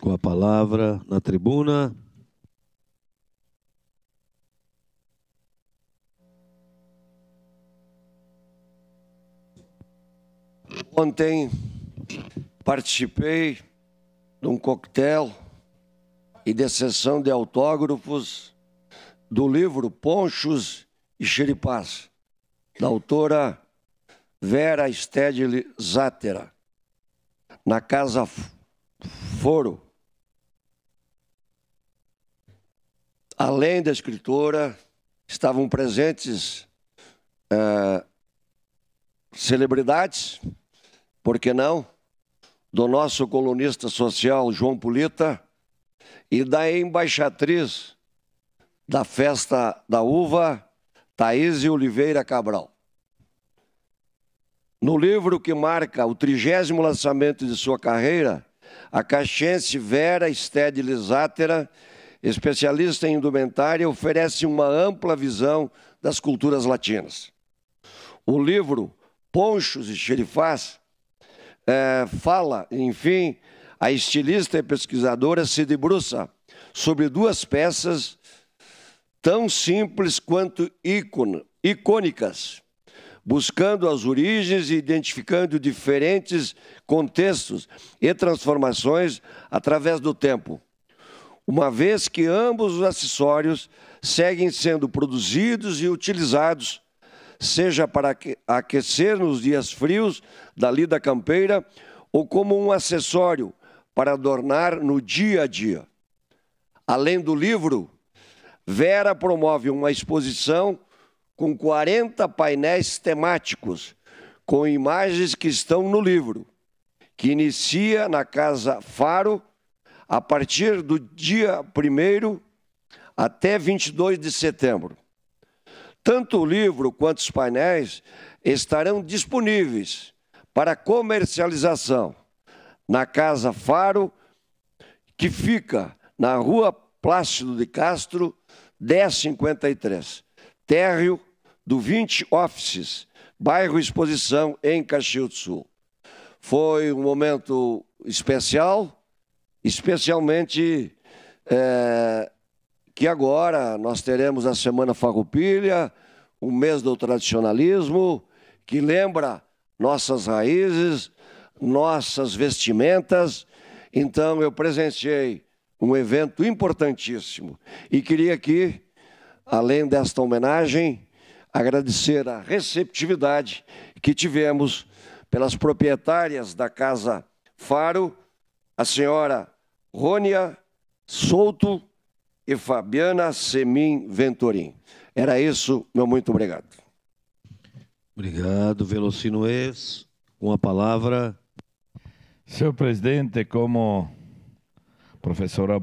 com a palavra na tribuna. Ontem participei de um coquetel e de sessão de autógrafos do livro Ponchos e Xeripás, da autora Vera Stedley Zátera, na Casa Foro, além da escritora, estavam presentes é, celebridades, por que não? Do nosso colunista social João Pulita e da embaixatriz da festa da uva, Thaís Oliveira Cabral. No livro que marca o trigésimo lançamento de sua carreira, a caxense Vera Stede Lisátera especialista em indumentária, oferece uma ampla visão das culturas latinas. O livro Ponchos e Xerifás é, fala, enfim, a estilista e pesquisadora se debruça sobre duas peças tão simples quanto ícone, icônicas, buscando as origens e identificando diferentes contextos e transformações através do tempo uma vez que ambos os acessórios seguem sendo produzidos e utilizados, seja para aquecer nos dias frios dali da campeira ou como um acessório para adornar no dia a dia. Além do livro, Vera promove uma exposição com 40 painéis temáticos, com imagens que estão no livro, que inicia na Casa Faro a partir do dia 1 até 22 de setembro. Tanto o livro quanto os painéis estarão disponíveis para comercialização na Casa Faro, que fica na Rua Plácido de Castro, 1053, térreo do 20 Offices, bairro Exposição, em Caxias do Sul. Foi um momento especial especialmente é, que agora nós teremos a Semana Farroupilha, o mês do tradicionalismo, que lembra nossas raízes, nossas vestimentas. Então, eu presenciei um evento importantíssimo e queria aqui, além desta homenagem, agradecer a receptividade que tivemos pelas proprietárias da Casa Faro a senhora Rônia Souto e Fabiana Semin Venturim. Era isso, meu muito obrigado. Obrigado, Velocino Ex. Com a palavra. Senhor presidente, como professora